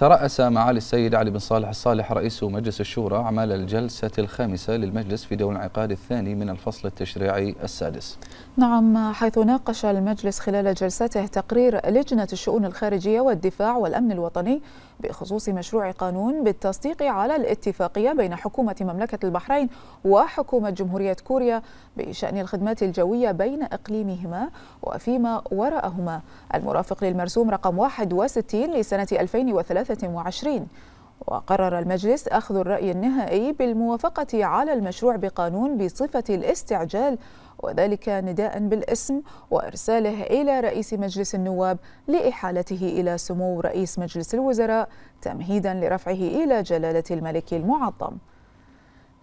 ترأس معالي السيد علي بن صالح الصالح رئيس مجلس الشورى أعمال الجلسة الخامسة للمجلس في دور الانعقاد الثاني من الفصل التشريعي السادس نعم حيث ناقش المجلس خلال جلسته تقرير لجنة الشؤون الخارجية والدفاع والأمن الوطني بخصوص مشروع قانون بالتصديق على الاتفاقية بين حكومة مملكة البحرين وحكومة جمهورية كوريا بشأن الخدمات الجوية بين إقليمهما وفيما وراءهما المرافق للمرسوم رقم 61 لسنة 2003 2023 وقرر المجلس أخذ الرأي النهائي بالموافقة على المشروع بقانون بصفة الاستعجال وذلك نداء بالاسم وارساله الى رئيس مجلس النواب لاحالته الى سمو رئيس مجلس الوزراء تمهيدا لرفعه الى جلاله الملك المعظم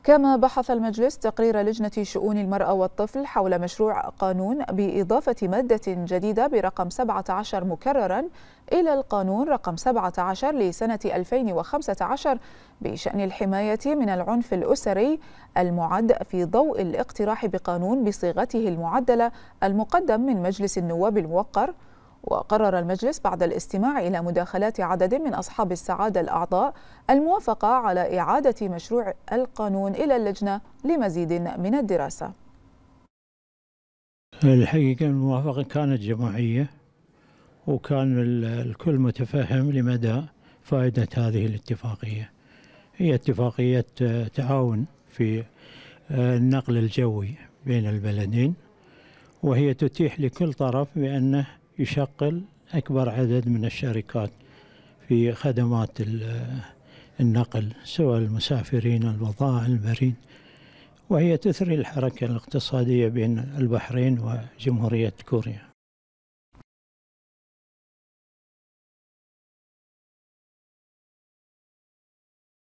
كما بحث المجلس تقرير لجنة شؤون المرأة والطفل حول مشروع قانون بإضافة مادة جديدة برقم 17 مكررا إلى القانون رقم 17 لسنة 2015 بشأن الحماية من العنف الأسري المعد في ضوء الاقتراح بقانون بصيغته المعدلة المقدم من مجلس النواب الموقر وقرر المجلس بعد الاستماع إلى مداخلات عدد من أصحاب السعادة الأعضاء الموافقة على إعادة مشروع القانون إلى اللجنة لمزيد من الدراسة الحقيقة الموافقة كانت جماعية وكان الكل متفهم لمدى فائدة هذه الاتفاقية هي اتفاقية آه، تعاون في آه، النقل الجوي بين البلدين وهي تتيح لكل طرف بأنه يشغل أكبر عدد من الشركات في خدمات النقل سواء المسافرين البضائع البريد وهي تثري الحركة الاقتصادية بين البحرين وجمهورية كوريا